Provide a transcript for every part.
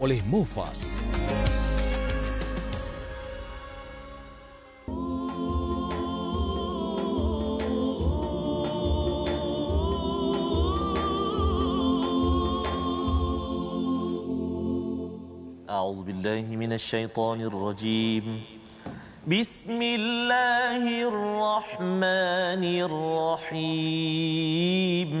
oleh Mufas. أعوذ بالله من الشيطان الرجيم بسم الله الرحمن الرحيم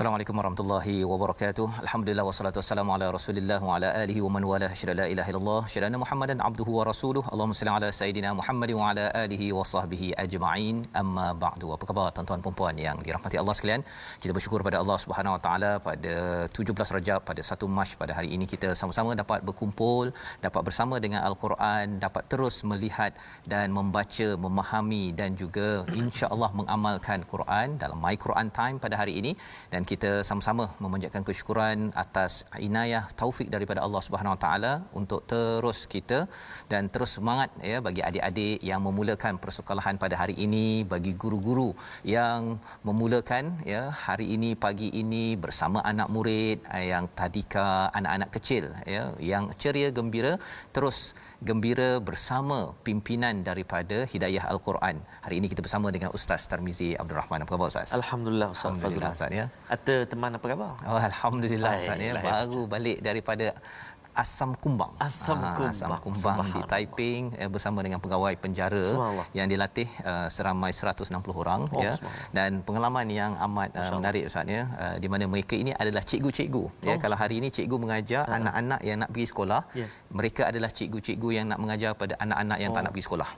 Assalamualaikum warahmatullahi wabarakatuh. Alhamdulillah wassalatu wassalamu ala Rasulillah wa ala alihi wa man wala syada la ilaha illallah syada Muhammadan abduhu wa rasuluhu. Allahumma salli ala sayidina Muhammad wa ala alihi wa sahbihi ajma'in. Amma ba'du. Apa khabar tuan-tuan puan-puan yang dirahmati Allah sekalian? Kita bersyukur pada Allah Subhanahu wa taala pada 17 Rajab pada 1 Mac pada hari ini kita sama-sama dapat berkumpul, dapat bersama dengan al-Quran, dapat terus melihat dan membaca, memahami dan juga insya-Allah mengamalkan Quran dalam My Quran Time pada hari ini dan kita sama-sama memanjatkan kesyukuran atas inayah taufik daripada Allah Subhanahu Wa Taala untuk terus kita dan terus semangat ya bagi adik-adik yang memulakan persekolahan pada hari ini bagi guru-guru yang memulakan ya hari ini pagi ini bersama anak murid eh, yang tadika anak-anak kecil ya yang ceria gembira terus gembira bersama pimpinan daripada Hidayah Al-Quran. Hari ini kita bersama dengan Ustaz Tarmizi Abdul Rahman. Apa khabar Ustaz? Alhamdulillah Ustaz Alhamdulillah Ustaz ya. Atau teman apa khabar? Oh, Alhamdulillah Ustaz ya. Baru balik daripada Asam Kumbang. Asam ah, Kumbang, Asam Kumbang di Taiping uh, bersama dengan pegawai penjara yang dilatih uh, seramai 160 orang oh, ya. Dan pengalaman yang amat uh, menarik Ustaz ya, uh, di mana mereka ini adalah cikgu-cikgu. Ya. Oh, ya kalau hari ini cikgu mengajar ah. anak-anak yang nak pergi sekolah, yeah. mereka adalah cikgu-cikgu yang nak mengajar pada anak-anak yang oh. tak nak pergi sekolah.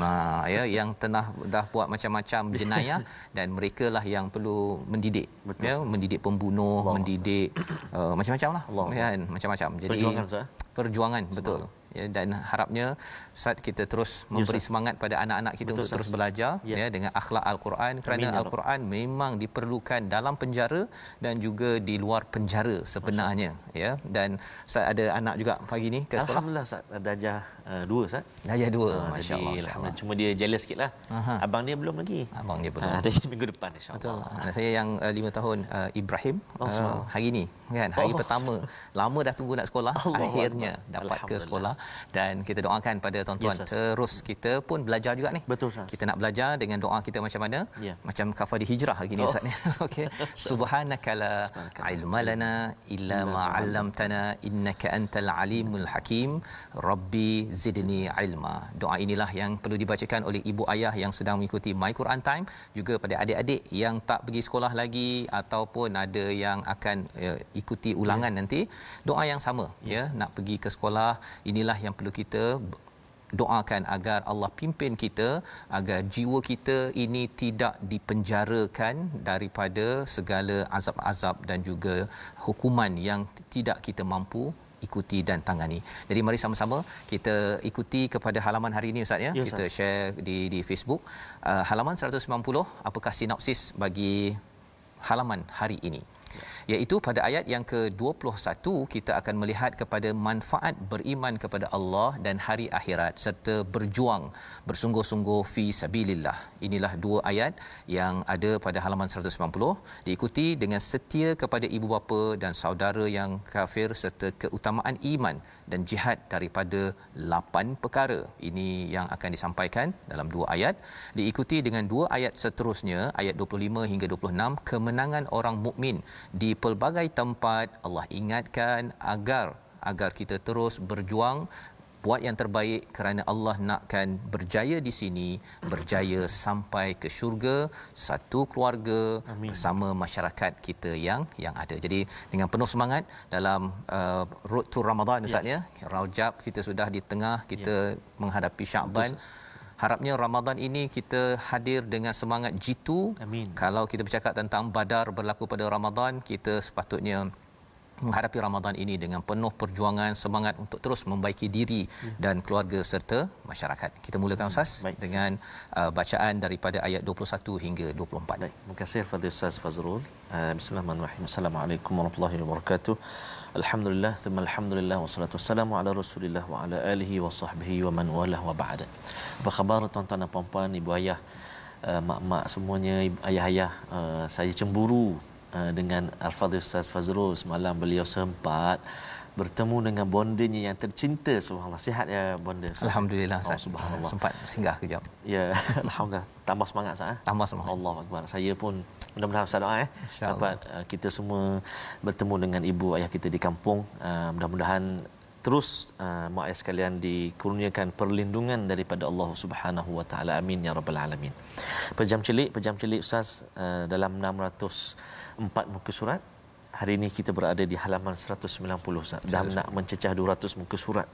Nah, ya yang telah dah buat macam-macam jenayah dan mereka lah yang perlu mendidik. Betul. Ya, mendidik pembunuh, Allah. mendidik macam macam-macamlah. Allah. Ya, macam-macam. Jadi perjuangan Ustaz. Perjuangan semangat. betul. Ya dan harapnya Ustaz kita terus ya, memberi yes, semangat pada anak-anak kita betul, untuk sas. terus belajar yeah. ya dengan akhlak al-Quran kerana ya al-Quran memang diperlukan dalam penjara dan juga di luar penjara sebenarnya ya dan Ustaz ada anak juga pagi ini. ke sekolah. Alhamdulillah Ustaz dah Eh, dua sah. Najah dua. Ha, ah, Masya Allah. Lah, cuma dia jealous sikit lah. Aha. Abang dia belum lagi. Abang dia ah, belum. Ada ha, minggu depan insya Allah. Saya yang uh, lima tahun uh, Ibrahim. Oh, uh, hari ini. Kan, hari oh, pertama. Lama dah tunggu nak sekolah. Allah akhirnya Allah. dapat ke sekolah. Dan kita doakan pada tuan-tuan. Yes, terus kita pun belajar juga ni. Betul sah. Kita nak belajar dengan doa kita macam mana. Yeah. Macam kafah di hijrah hari ini oh. sah. Ya. Ni. okay. Subhanakala ilmalana illa ma'allamtana innaka antal alimul hakim. Rabbi zidni ilma. Doa inilah yang perlu dibacakan oleh ibu ayah yang sedang mengikuti My Quran Time juga pada adik-adik yang tak pergi sekolah lagi ataupun ada yang akan uh, ikuti ulangan yeah. nanti. Doa yang sama ya, yes, ya nak pergi ke sekolah inilah yang perlu kita doakan agar Allah pimpin kita agar jiwa kita ini tidak dipenjarakan daripada segala azab-azab dan juga hukuman yang tidak kita mampu ikuti dan tangani. Jadi mari sama-sama kita ikuti kepada halaman hari ini Ustaz ya. Yes, kita sas. share di di Facebook uh, halaman 190 apakah sinopsis bagi halaman hari ini iaitu pada ayat yang ke-21 kita akan melihat kepada manfaat beriman kepada Allah dan hari akhirat serta berjuang bersungguh-sungguh fi sabilillah. Inilah dua ayat yang ada pada halaman 190 diikuti dengan setia kepada ibu bapa dan saudara yang kafir serta keutamaan iman dan jihad daripada lapan perkara. Ini yang akan disampaikan dalam dua ayat diikuti dengan dua ayat seterusnya ayat 25 hingga 26 kemenangan orang mukmin di pelbagai tempat Allah ingatkan agar agar kita terus berjuang buat yang terbaik kerana Allah nakkan berjaya di sini berjaya sampai ke syurga satu keluarga Amin. bersama masyarakat kita yang yang ada. Jadi dengan penuh semangat dalam uh, road to Ramadan yes. Ustaz ya. Rajab kita sudah di tengah kita yeah. menghadapi Syaban. Betul harapnya Ramadan ini kita hadir dengan semangat jitu amin kalau kita bercakap tentang badar berlaku pada Ramadan kita sepatutnya menghadapi Ramadan ini dengan penuh perjuangan semangat untuk terus membaiki diri hmm. dan keluarga serta masyarakat. Kita mulakan Ustaz hmm, Baik, dengan uh, bacaan daripada ayat 21 hingga 24. Baik, terima kasih kepada Ustaz Fazrul. Uh, Bismillahirrahmanirrahim. Assalamualaikum warahmatullahi wabarakatuh. Alhamdulillah, thumma alhamdulillah wa salatu wassalamu ala rasulillah wa ala alihi wa sahbihi wa man walah wa ba'da. Apa khabar tuan-tuan dan puan-puan, ibu ayah, eh, mak-mak semuanya, ayah-ayah, eh, saya cemburu eh, dengan Al-Fadhil Ustaz Fazrul semalam beliau sempat bertemu dengan bondenya yang tercinta subhanallah sihat ya bonda alhamdulillah oh, subhanallah sempat singgah kejap ya alhamdulillah tambah semangat sah tambah semangat Allahu akbar saya pun mudah-mudahan saya doa eh dapat Allah. Uh, kita semua bertemu dengan ibu ayah kita di kampung uh, mudah-mudahan terus uh, mak ayah sekalian dikurniakan perlindungan daripada Allah Subhanahu wa taala amin ya rabbal alamin pejam celik pejam celik ustaz uh, dalam 604 muka surat hari ini kita berada di halaman 190 ustaz dah nak mencecah 200 muka surat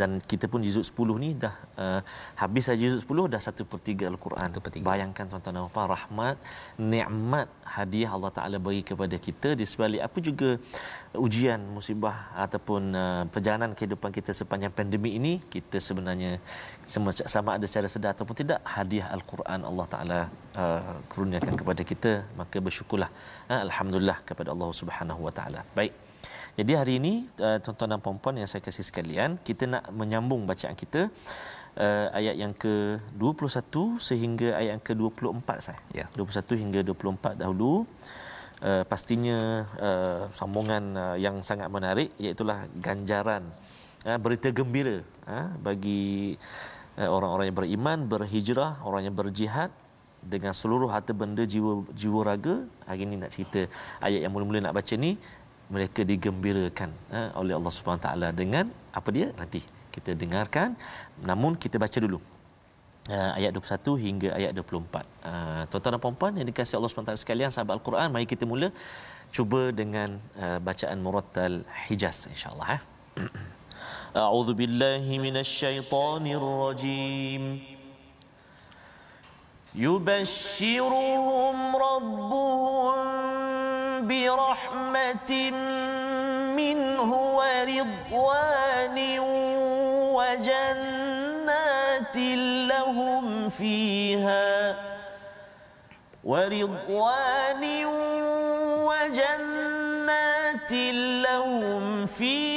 dan kita pun juzuk 10 ni dah uh, habis saja juzuk 10 dah 1/3 al-Quran 1/3. bayangkan tuan-tuan apa rahmat nikmat hadiah Allah Taala bagi kepada kita di sebalik apa juga ujian musibah ataupun uh, perjalanan kehidupan kita sepanjang pandemik ini kita sebenarnya sama, sama ada secara sedar ataupun tidak hadiah al-Quran Allah Taala uh, kurniakan kepada kita maka bersyukurlah uh, alhamdulillah kepada Allah Subhanahu Wa Taala baik jadi hari ini uh, tuan-tuan dan puan-puan yang saya kasih sekalian, kita nak menyambung bacaan kita uh, ayat yang ke-21 sehingga ayat yang ke-24 saya. Ya. 21 hingga 24 dahulu. Uh, pastinya uh, sambungan uh, yang sangat menarik iaitu ganjaran uh, berita gembira uh, bagi uh, orang-orang yang beriman, berhijrah, orang yang berjihad dengan seluruh harta benda jiwa jiwa raga hari ini nak cerita ayat yang mula-mula nak baca ni mereka digembirakan eh, oleh Allah Subhanahu taala dengan apa dia nanti kita dengarkan namun kita baca dulu Uh, ayat 21 hingga ayat 24. Uh, ha, tuan-tuan dan puan-puan yang dikasihi Allah SWT sekalian sahabat Al-Quran, mari kita mula cuba dengan uh, bacaan murattal Hijaz insya-Allah ya. A'udzu billahi minasyaitonir rajim. Yubashshiruhum rabbuhum برحمة منه ورضوان وجنات لهم فيها ورضوان وجنات لهم فيها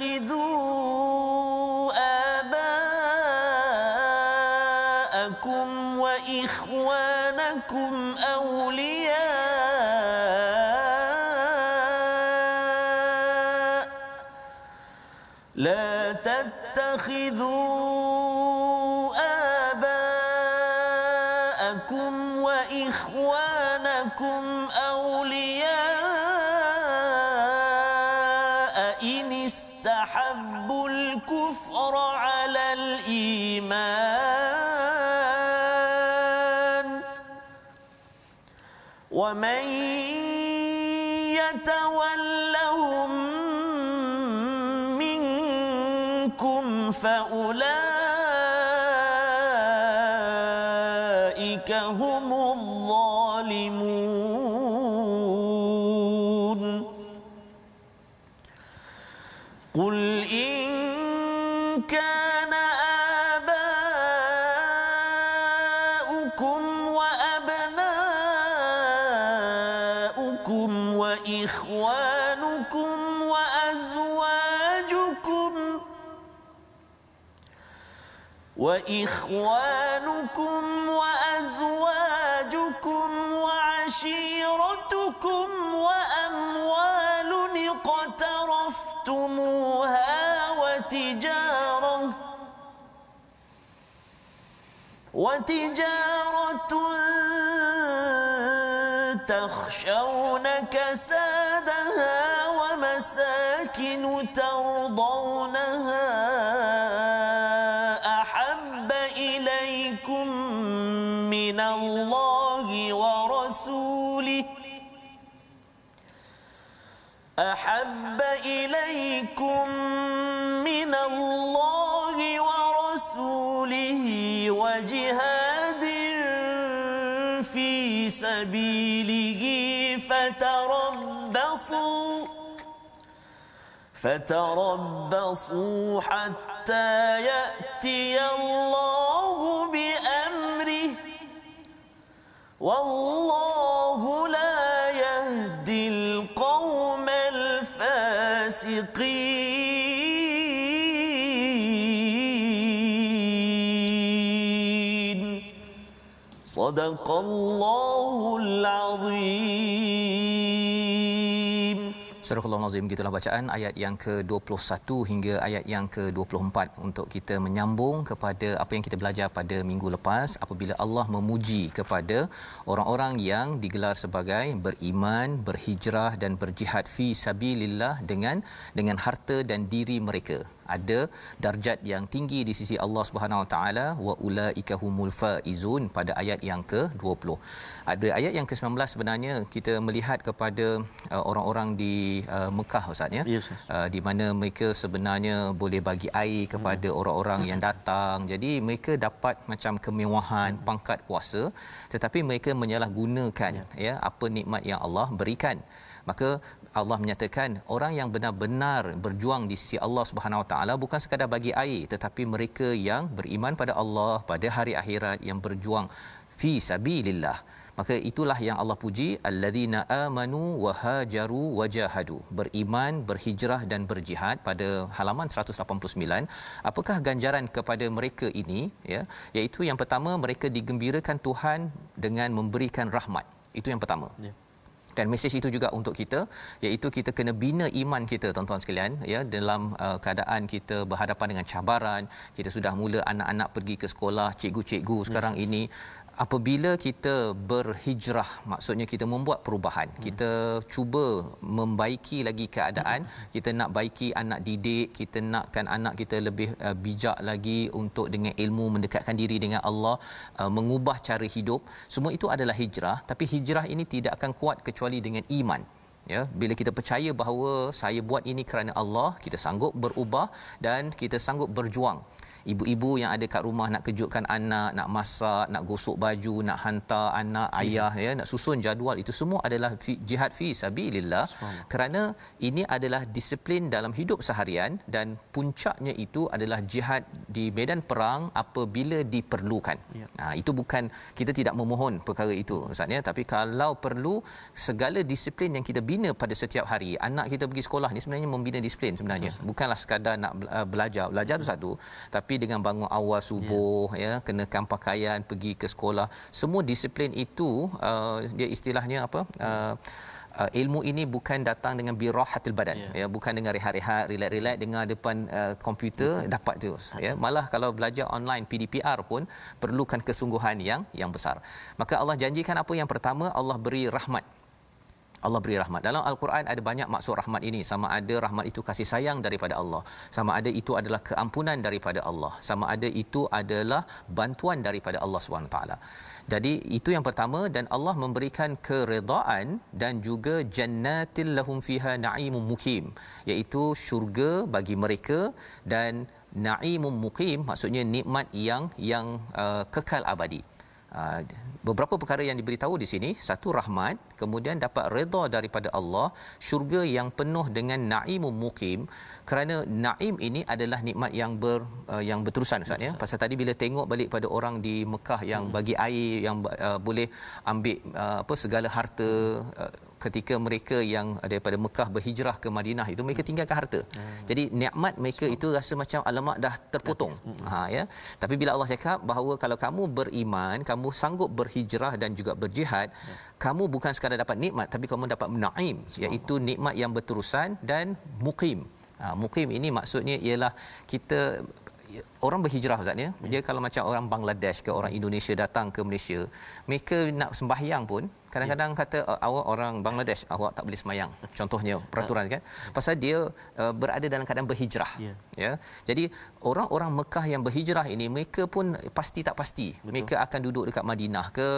اتخذوا آباءكم وإخوانكم أولياء لا ومن وإخوانكم وأزواجكم وعشيرتكم وأموال اقترفتموها وتجارة وتجارة تخشون كسادها ومساكن ترضون أحب إليكم من الله ورسوله وجهاد في سبيله فتربصوا فتربصوا حتى يأتي الله بأمره والله صدق الله العظيم Surah Al-Azim gitulah bacaan ayat yang ke-21 hingga ayat yang ke-24 untuk kita menyambung kepada apa yang kita belajar pada minggu lepas apabila Allah memuji kepada orang-orang yang digelar sebagai beriman, berhijrah dan berjihad fi sabilillah dengan dengan harta dan diri mereka ada darjat yang tinggi di sisi Allah Subhanahu Wa Taala wa ulaika humul faizun pada ayat yang ke-20. Ada ayat yang ke-19 sebenarnya kita melihat kepada uh, orang-orang di uh, Mekah Ustaz ya. Yes, Uh, di mana mereka sebenarnya boleh bagi air kepada hmm. orang-orang yang datang. Jadi mereka dapat macam kemewahan, pangkat kuasa tetapi mereka menyalahgunakan ya. ya apa nikmat yang Allah berikan. Maka Allah menyatakan orang yang benar-benar berjuang di sisi Allah Subhanahu Wa Taala bukan sekadar bagi air tetapi mereka yang beriman pada Allah pada hari akhirat yang berjuang fi sabilillah maka itulah yang Allah puji alladzina amanu wa hajaru wa jahadu beriman berhijrah dan berjihad pada halaman 189 apakah ganjaran kepada mereka ini ya iaitu yang pertama mereka digembirakan Tuhan dengan memberikan rahmat itu yang pertama ya dan mesej itu juga untuk kita iaitu kita kena bina iman kita tuan-tuan sekalian ya dalam uh, keadaan kita berhadapan dengan cabaran kita sudah mula anak-anak pergi ke sekolah cikgu-cikgu sekarang yes. ini apabila kita berhijrah maksudnya kita membuat perubahan hmm. kita cuba membaiki lagi keadaan hmm. kita nak baiki anak didik kita nakkan anak kita lebih uh, bijak lagi untuk dengan ilmu mendekatkan diri dengan Allah uh, mengubah cara hidup semua itu adalah hijrah tapi hijrah ini tidak akan kuat kecuali dengan iman ya bila kita percaya bahawa saya buat ini kerana Allah kita sanggup berubah dan kita sanggup berjuang ibu-ibu yang ada kat rumah nak kejutkan anak, nak masak, nak gosok baju, nak hantar anak yeah. ayah ya, nak susun jadual itu semua adalah fi, jihad fi sabilillah. Kerana ini adalah disiplin dalam hidup seharian dan puncaknya itu adalah jihad di medan perang apabila diperlukan. Yeah. Ha, itu bukan kita tidak memohon perkara itu ustaz ya. tapi kalau perlu segala disiplin yang kita bina pada setiap hari, anak kita pergi sekolah ni sebenarnya membina disiplin sebenarnya. Bukanlah sekadar nak belajar. Belajar itu satu, tapi tapi dengan bangun awal subuh yeah. ya kenakan pakaian pergi ke sekolah semua disiplin itu uh, dia istilahnya apa uh, Uh, ilmu ini bukan datang dengan birahatil badan yeah. ya bukan dengan rehat-rehat relax-relax dengan depan uh, komputer uh, dapat terus. Ha. ya malah kalau belajar online PDPR pun perlukan kesungguhan yang yang besar maka Allah janjikan apa yang pertama Allah beri rahmat Allah beri rahmat. Dalam Al-Quran ada banyak maksud rahmat ini. Sama ada rahmat itu kasih sayang daripada Allah. Sama ada itu adalah keampunan daripada Allah. Sama ada itu adalah bantuan daripada Allah SWT. Jadi itu yang pertama dan Allah memberikan keredaan dan juga jannatil lahum fiha na'imun mukim iaitu syurga bagi mereka dan na'imun mukim maksudnya nikmat yang yang uh, kekal abadi. Ah, beberapa perkara yang diberitahu di sini satu rahmat kemudian dapat reda daripada Allah syurga yang penuh dengan naimum muqim kerana naim ini adalah nikmat yang ber uh, yang berterusan ustaz ya pasal tadi bila tengok balik pada orang di Mekah yang hmm. bagi air yang uh, boleh ambil uh, apa segala harta uh, ketika mereka yang daripada Mekah berhijrah ke Madinah itu mereka hmm. tinggalkan harta. Hmm. Jadi nikmat mereka so. itu rasa macam alamak dah terpotong. Hmm. Ha ya. Tapi bila Allah cakap bahawa kalau kamu beriman, kamu sanggup berhijrah dan juga berjihad, hmm. kamu bukan sekadar dapat nikmat tapi kamu dapat naim iaitu nikmat yang berterusan dan mukim. Ha mukim ini maksudnya ialah kita orang berhijrah ustaz ya. ya. Dia kalau macam orang Bangladesh ke orang Indonesia datang ke Malaysia, mereka nak sembahyang pun Kadang-kadang kata oh, awak orang Bangladesh awak tak boleh semayang. Contohnya peraturan kan. Ah. Pasal dia uh, berada dalam keadaan berhijrah. Ya. Yeah. Yeah. Jadi orang-orang Mekah yang berhijrah ini mereka pun pasti tak pasti Betul. mereka akan duduk dekat Madinah ke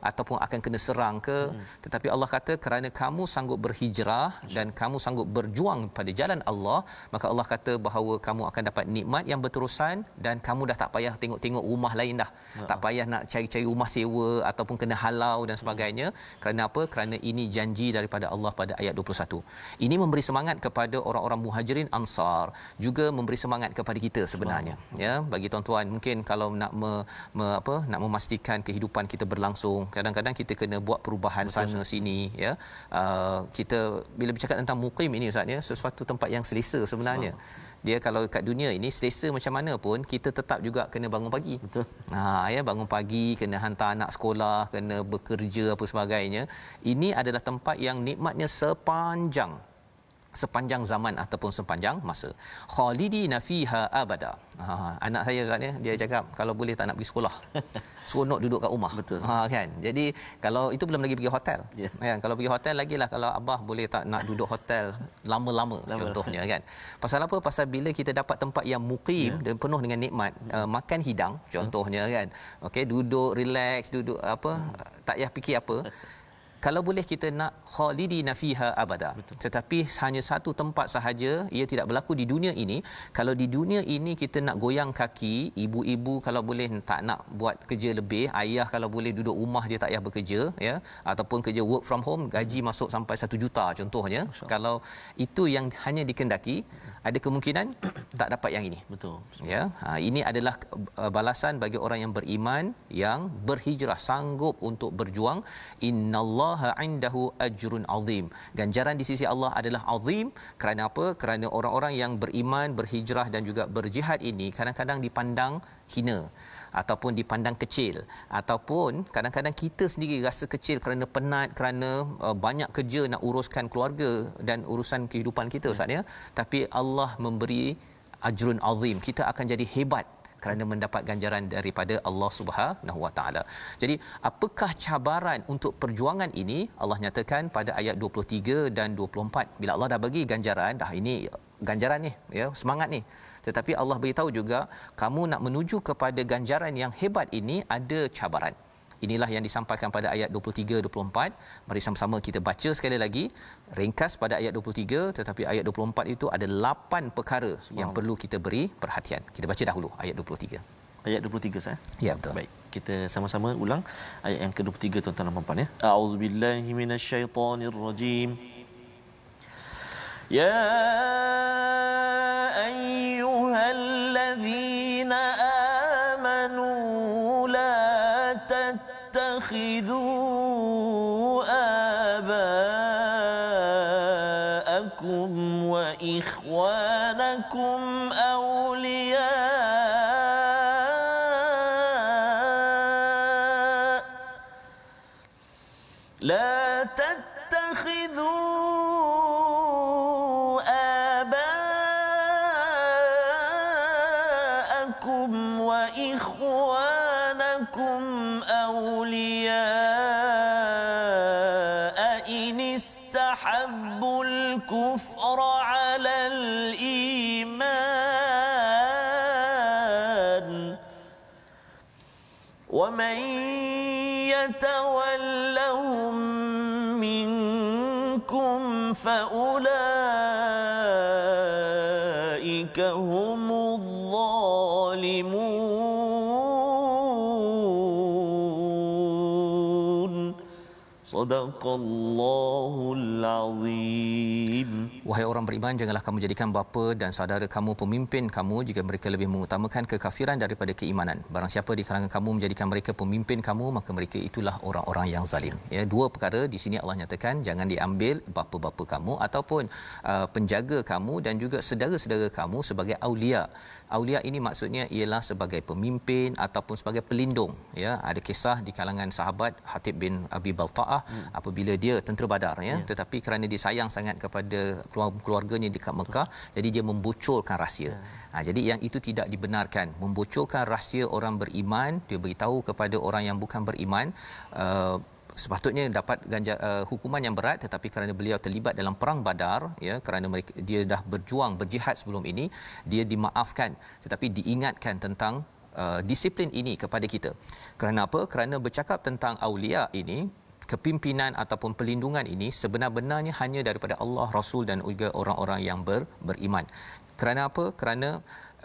ataupun akan kena serang ke hmm. tetapi Allah kata kerana kamu sanggup berhijrah Masya. dan kamu sanggup berjuang pada jalan Allah maka Allah kata bahawa kamu akan dapat nikmat yang berterusan dan kamu dah tak payah tengok-tengok rumah lain dah ya. tak payah nak cari-cari rumah sewa ataupun kena halau dan hmm. sebagainya hmm. kerana apa kerana ini janji daripada Allah pada ayat 21 ini memberi semangat kepada orang-orang Muhajirin Ansar juga memberi semangat kepada kita sebenarnya ya bagi tuan-tuan mungkin kalau nak me, me, apa nak memastikan kehidupan kita berlangsung kadang-kadang kita kena buat perubahan Betul, sana sini ya uh, kita bila bercakap tentang mukim ini ustaz ya sesuatu tempat yang selesa sebenarnya Sebab. Dia kalau kat dunia ini selesa macam mana pun kita tetap juga kena bangun pagi. Betul. Ha ya bangun pagi kena hantar anak sekolah, kena bekerja apa sebagainya. Ini adalah tempat yang nikmatnya sepanjang sepanjang zaman ataupun sepanjang masa khalidi nafiha abada ha, ha, ha, anak saya katanya dia cakap kalau boleh tak nak pergi sekolah seronok duduk kat rumah betul ha, kan jadi kalau itu belum lagi pergi hotel yeah. kan ya, kalau pergi hotel lagi lah kalau abah boleh tak nak duduk hotel lama-lama Lama. contohnya kan pasal apa pasal bila kita dapat tempat yang mukim yeah. dan penuh dengan nikmat uh, makan hidang contohnya kan okey duduk relax duduk apa tak payah fikir apa kalau boleh kita nak khalidi nafiha abada Betul. tetapi hanya satu tempat sahaja ia tidak berlaku di dunia ini kalau di dunia ini kita nak goyang kaki ibu-ibu kalau boleh tak nak buat kerja lebih ayah kalau boleh duduk rumah dia tak payah bekerja ya ataupun kerja work from home gaji masuk sampai satu juta contohnya Masya. kalau itu yang hanya dikendaki ada kemungkinan tak dapat yang ini. Betul. Ya, ha, ini adalah uh, balasan bagi orang yang beriman yang berhijrah sanggup untuk berjuang. Inna Innallaha indahu ajrun azim. Ganjaran di sisi Allah adalah azim. Kerana apa? Kerana orang-orang yang beriman, berhijrah dan juga berjihad ini kadang-kadang dipandang hina ataupun dipandang kecil ataupun kadang-kadang kita sendiri rasa kecil kerana penat kerana uh, banyak kerja nak uruskan keluarga dan urusan kehidupan kita ya. ustaz ya tapi Allah memberi ajrun azim kita akan jadi hebat kerana mendapat ganjaran daripada Allah Subhanahu Wa Taala. Jadi, apakah cabaran untuk perjuangan ini? Allah nyatakan pada ayat 23 dan 24. Bila Allah dah bagi ganjaran, dah ini ganjaran ni, ya, semangat ni tetapi Allah beritahu juga kamu nak menuju kepada ganjaran yang hebat ini ada cabaran Inilah yang disampaikan pada ayat 23-24. Mari sama-sama kita baca sekali lagi. Ringkas pada ayat 23 tetapi ayat 24 itu ada 8 perkara yang perlu kita beri perhatian. Kita baca dahulu ayat 23. Ayat 23 saya. Ya betul. Baik. Kita sama-sama ulang ayat yang ke-23 tuan-tuan dan puan-puan ya. A'udzubillahi minasyaitonirrajim. يا أيها الذين أبناءكم وإخوانكم Wahai orang beriman, janganlah kamu jadikan bapa dan saudara kamu pemimpin kamu jika mereka lebih mengutamakan kekafiran daripada keimanan. Barang siapa di kalangan kamu menjadikan mereka pemimpin kamu, maka mereka itulah orang-orang yang zalim. Ya, dua perkara di sini Allah nyatakan, jangan diambil bapa-bapa kamu ataupun uh, penjaga kamu dan juga saudara-saudara kamu sebagai aulia Aulia ini maksudnya ialah sebagai pemimpin ataupun sebagai pelindung ya ada kisah di kalangan sahabat Hatib bin Abi Baltaah hmm. apabila dia tentera Badar ya. ya tetapi kerana dia sayang sangat kepada keluarganya di Mekah Betul. jadi dia membocorkan rahsia ya. ha, jadi yang itu tidak dibenarkan membocorkan rahsia orang beriman dia beritahu kepada orang yang bukan beriman uh, sepatutnya dapat ganja, uh, eh, hukuman yang berat tetapi kerana beliau terlibat dalam perang Badar ya kerana mereka, dia dah berjuang berjihad sebelum ini dia dimaafkan tetapi diingatkan tentang uh, disiplin ini kepada kita kerana apa kerana bercakap tentang aulia ini kepimpinan ataupun pelindungan ini sebenar-benarnya hanya daripada Allah Rasul dan juga orang-orang yang ber, beriman kerana apa kerana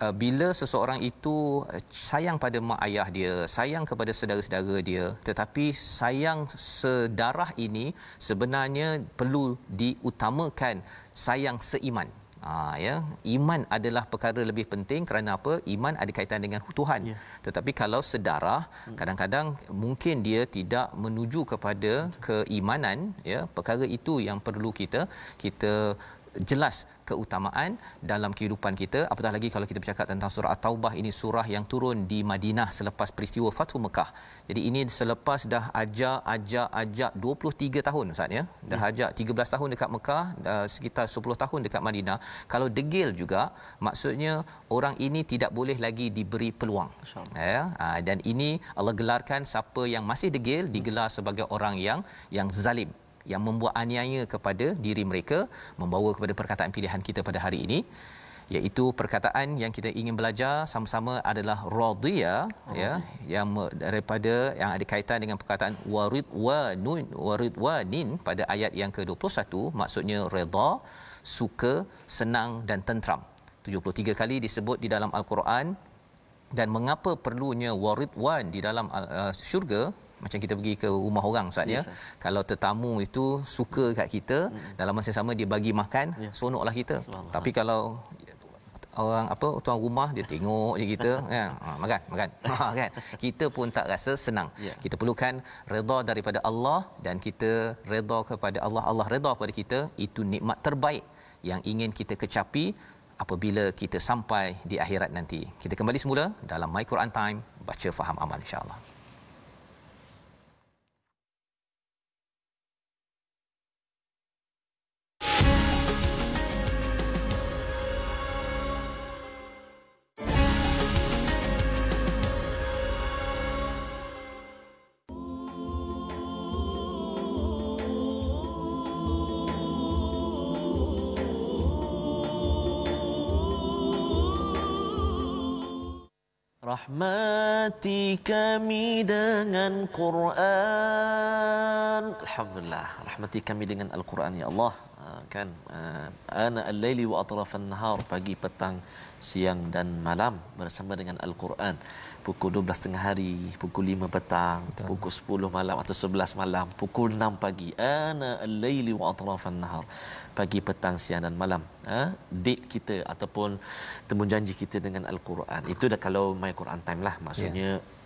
Eh, bila seseorang itu eh, sayang pada mak ayah dia, sayang kepada saudara-saudara dia, tetapi sayang sedarah ini sebenarnya perlu diutamakan sayang seiman. Ha, ya iman adalah perkara lebih penting kerana apa iman ada kaitan dengan Tuhan ya. tetapi kalau sedara hmm. kadang-kadang mungkin dia tidak menuju kepada keimanan ya perkara itu yang perlu kita kita jelas keutamaan dalam kehidupan kita apatah lagi kalau kita bercakap tentang surah at-taubah ini surah yang turun di Madinah selepas peristiwa Fathu Mekah jadi ini selepas dah ajak ajak ajak 23 tahun Ustaz ya dah ya. ajak 13 tahun dekat Mekah uh, sekitar 10 tahun dekat Madinah kalau degil juga maksudnya orang ini tidak boleh lagi diberi peluang ya ha, dan ini Allah gelarkan siapa yang masih degil digelar sebagai orang yang yang zalim yang membuat aniaya kepada diri mereka membawa kepada perkataan pilihan kita pada hari ini iaitu perkataan yang kita ingin belajar sama-sama adalah radhiya okay. ya yang daripada yang ada kaitan dengan perkataan warid wa nun warid wa nin pada ayat yang ke-21 maksudnya redha suka senang dan tentram 73 kali disebut di dalam al-Quran dan mengapa perlunya warid wan di dalam uh, syurga macam kita pergi ke rumah orang ustaz ya yes, kalau tetamu itu suka kat kita hmm. dalam masa sama dia bagi makan yeah. sonoklah kita tapi kalau orang apa tuan rumah dia tengok je kita ya ha, makan makan ha, kan kita pun tak rasa senang yeah. kita perlukan redha daripada Allah dan kita redha kepada Allah Allah redha kepada kita itu nikmat terbaik yang ingin kita kecapi apabila kita sampai di akhirat nanti kita kembali semula dalam my Quran time baca faham amal insyaallah Rahmati kami dengan Quran. Alhamdulillah. Rahmati kami dengan Al-Quran ya Allah. Uh, kan uh, ana al-laili wa atrafan nahar pagi petang siang dan malam bersama dengan Al-Quran pukul 12.30 hari, pukul 5 petang, Betul. pukul 10 malam atau 11 malam, pukul 6 pagi. Ana al-laili wa atrafan nahar. Pagi, petang, siang dan malam. Eh, ha? date kita ataupun temu janji kita dengan al-Quran. Itu dah kalau my Quran time lah. Maksudnya yeah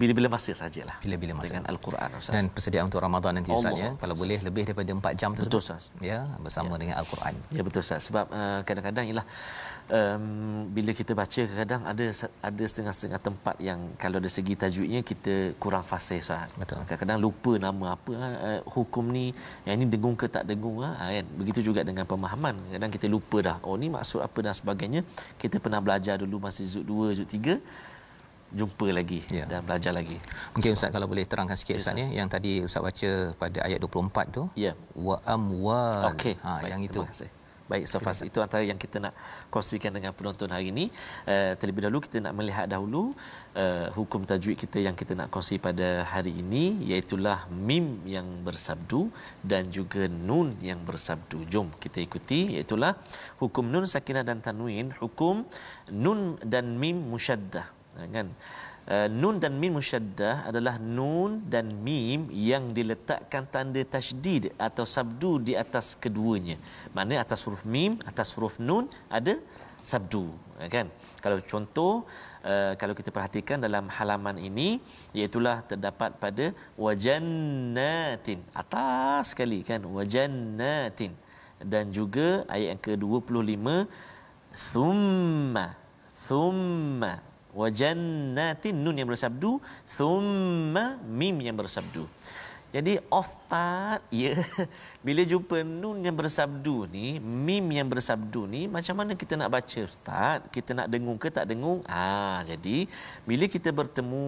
bila-bila masa sajalah bila-bila masa dengan al-Quran Ustaz. Dan persediaan untuk Ramadan nanti Ustaz ya. Kalau Ustaz. boleh lebih daripada 4 jam tu. Betul Ustaz. Ya, bersama ya. dengan al-Quran. Ya betul Ustaz. Sebab uh, kadang-kadang ialah um, bila kita baca kadang ada ada setengah-setengah tempat yang kalau dari segi tajwidnya kita kurang fasih Ustaz. Betul. Kadang-kadang lupa nama apa uh, hukum ni, yang ini dengung ke tak dengung ah? Ha, kan. Begitu juga dengan pemahaman. Kadang kita lupa dah. Oh ni maksud apa dan sebagainya. Kita pernah belajar dulu masa juz 2, juz 3 jumpa lagi ya. dan belajar lagi. Mungkin ustaz kalau boleh terangkan sikit ustaz ya yang tadi ustaz baca pada ayat 24 tu. Ya. Wa amwal. Okay. Ha Baik, yang itu. Baik, Safas. Itu antara yang kita nak kongsikan dengan penonton hari ini. Uh, terlebih dahulu, kita nak melihat dahulu uh, hukum tajwid kita yang kita nak kongsi pada hari ini, iaitulah mim yang bersabdu dan juga nun yang bersabdu. Jom kita ikuti, iaitulah hukum nun sakinah dan tanwin, hukum nun dan mim musyaddah. Ha, kan eh, nun dan mim musyaddah adalah nun dan mim yang diletakkan tanda tajdid atau sabdu di atas keduanya Mana atas huruf mim atas huruf nun ada sabdu ha, kan kalau contoh eh, kalau kita perhatikan dalam halaman ini iaitulah terdapat pada wajannatin atas sekali kan wajannatin dan juga ayat yang ke-25 thumma thumma wa jannatin nun yang bersabdu thumma mim yang bersabdu jadi oftat ya bila jumpa nun yang bersabdu ni mim yang bersabdu ni macam mana kita nak baca ustaz kita nak dengung ke tak dengung ah jadi bila kita bertemu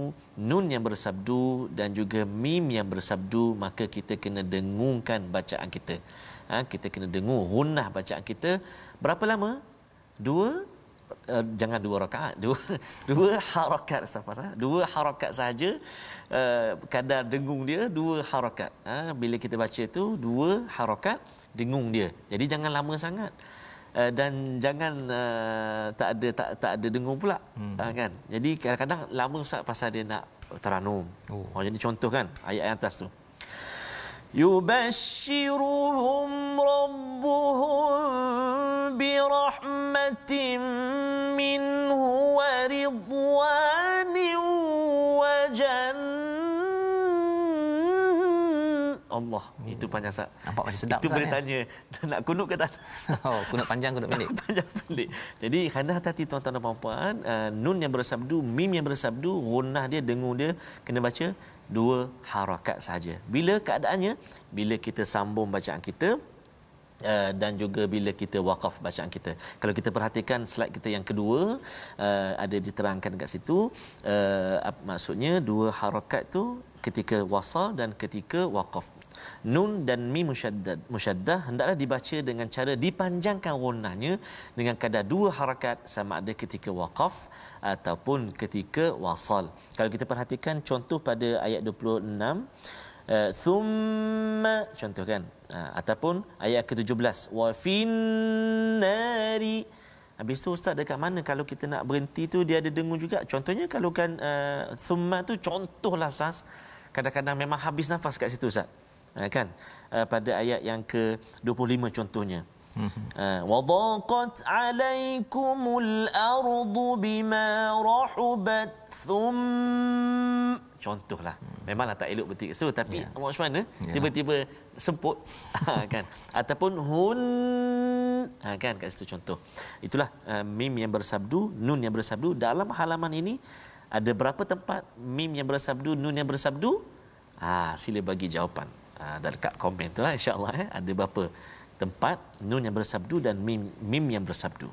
nun yang bersabdu dan juga mim yang bersabdu maka kita kena dengungkan bacaan kita ha, kita kena dengung hunah bacaan kita berapa lama dua Eh, jangan dua rakaat dua dua harakat safas dua harakat saja eh, kadar dengung dia dua harakat ha, bila kita baca tu dua harakat dengung dia jadi jangan lama sangat eh, dan jangan tak ada tak tak ada dengung pula hmm. Ha, kan jadi kadang-kadang lama ustaz pasal dia nak teranum oh. oh jadi contoh kan ayat yang atas tu يبشرهم ربهم برحمة منه ورضوان وجن Allah hmm. Itu panjang sah Nampak macam sedap Itu boleh ya? tanya Nak kunut ke tak oh, Kunut panjang kunut pendek Panjang pendek Jadi kena hati-hati tuan-tuan dan puan-puan uh, Nun yang bersabdu Mim yang bersabdu Runah dia Dengung dia Kena baca dua harakat saja. Bila keadaannya bila kita sambung bacaan kita eh, dan juga bila kita wakaf bacaan kita. Kalau kita perhatikan slide kita yang kedua eh, ada diterangkan dekat situ uh, maksudnya dua harakat tu ketika wasal dan ketika wakaf nun dan mi musyaddad hendaklah dibaca dengan cara dipanjangkan gunahnya dengan kadar dua harakat sama ada ketika waqaf ataupun ketika wasal kalau kita perhatikan contoh pada ayat 26 uh, eh, thumma contoh kan ha, ataupun ayat ke-17 wa finnari Habis tu ustaz dekat mana kalau kita nak berhenti tu dia ada dengung juga. Contohnya kalau kan eh, thumma tu contohlah ustaz. Kadang-kadang memang habis nafas kat situ ustaz. Ha, kan ha, pada ayat yang ke 25 contohnya mhm. ha, wadaqat alaikumul ardu bima rahubat thum contohlah hmm. memanglah tak elok betul so tapi yeah. macam mana yeah. tiba-tiba semput kan ataupun hun ha, kan kat situ contoh itulah uh, mim yang bersabdu nun yang bersabdu dalam halaman ini ada berapa tempat mim yang bersabdu nun yang bersabdu ha, sila bagi jawapan ada ah, dekat komen tu lah, insyaAllah. Eh. Ada berapa tempat, nun yang bersabdu dan mim, mim yang bersabdu.